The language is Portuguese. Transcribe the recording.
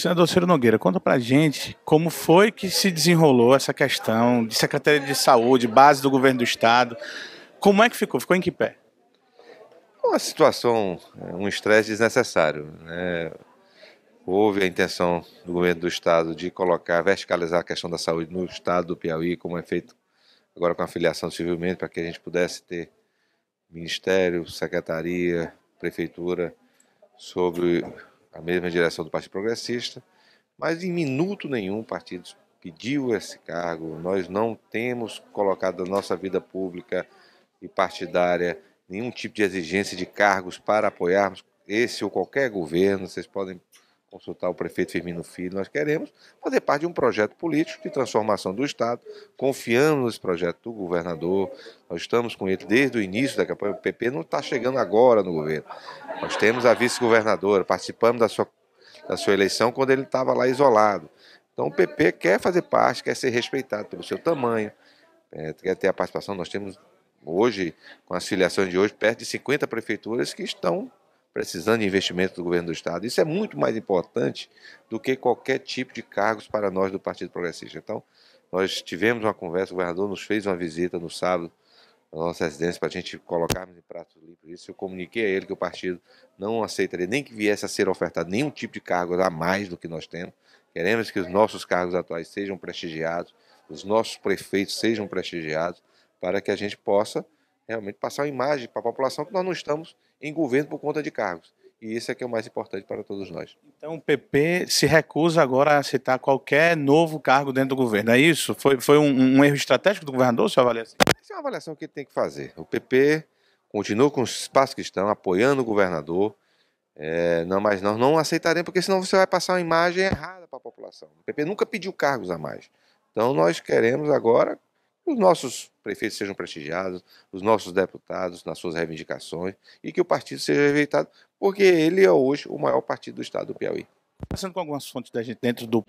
Senador Ciro Nogueira, conta pra gente como foi que se desenrolou essa questão de Secretaria de Saúde, base do governo do Estado. Como é que ficou? Ficou em que pé? Uma situação, é, um estresse desnecessário. Né? Houve a intenção do governo do Estado de colocar, verticalizar a questão da saúde no Estado do Piauí, como é feito agora com a filiação do civilmente, para que a gente pudesse ter ministério, secretaria, prefeitura sobre a mesma direção do Partido Progressista, mas em minuto nenhum o partido pediu esse cargo. Nós não temos colocado na nossa vida pública e partidária nenhum tipo de exigência de cargos para apoiarmos esse ou qualquer governo. Vocês podem consultar o prefeito Firmino Filho, nós queremos fazer parte de um projeto político de transformação do Estado, confiamos nesse projeto do governador, nós estamos com ele desde o início da campanha, o PP não está chegando agora no governo, nós temos a vice-governadora, participamos da sua, da sua eleição quando ele estava lá isolado, então o PP quer fazer parte, quer ser respeitado pelo seu tamanho, é, quer ter a participação, nós temos hoje, com as filiações de hoje, perto de 50 prefeituras que estão precisando de investimento do governo do Estado. Isso é muito mais importante do que qualquer tipo de cargos para nós do Partido Progressista. Então, nós tivemos uma conversa, o governador nos fez uma visita no sábado na nossa residência para a gente colocarmos em pratos limpos isso. Eu comuniquei a ele que o partido não aceitaria nem que viesse a ser ofertado nenhum tipo de cargo a mais do que nós temos. Queremos que os nossos cargos atuais sejam prestigiados, os nossos prefeitos sejam prestigiados, para que a gente possa realmente passar uma imagem para a população que nós não estamos em governo por conta de cargos. E isso é que é o mais importante para todos nós. Então o PP se recusa agora a aceitar qualquer novo cargo dentro do governo, é isso? Foi, foi um, um erro estratégico do governador, sua avaliação? Essa é uma avaliação que ele tem que fazer. O PP continua com os espaços que estão, apoiando o governador, é, não, mas nós não aceitaremos, porque senão você vai passar uma imagem errada para a população. O PP nunca pediu cargos a mais. Então nós queremos agora os nossos prefeitos sejam prestigiados, os nossos deputados nas suas reivindicações e que o partido seja rejeitado, porque ele é hoje o maior partido do estado do Piauí. Passando com algumas fontes da gente dentro do.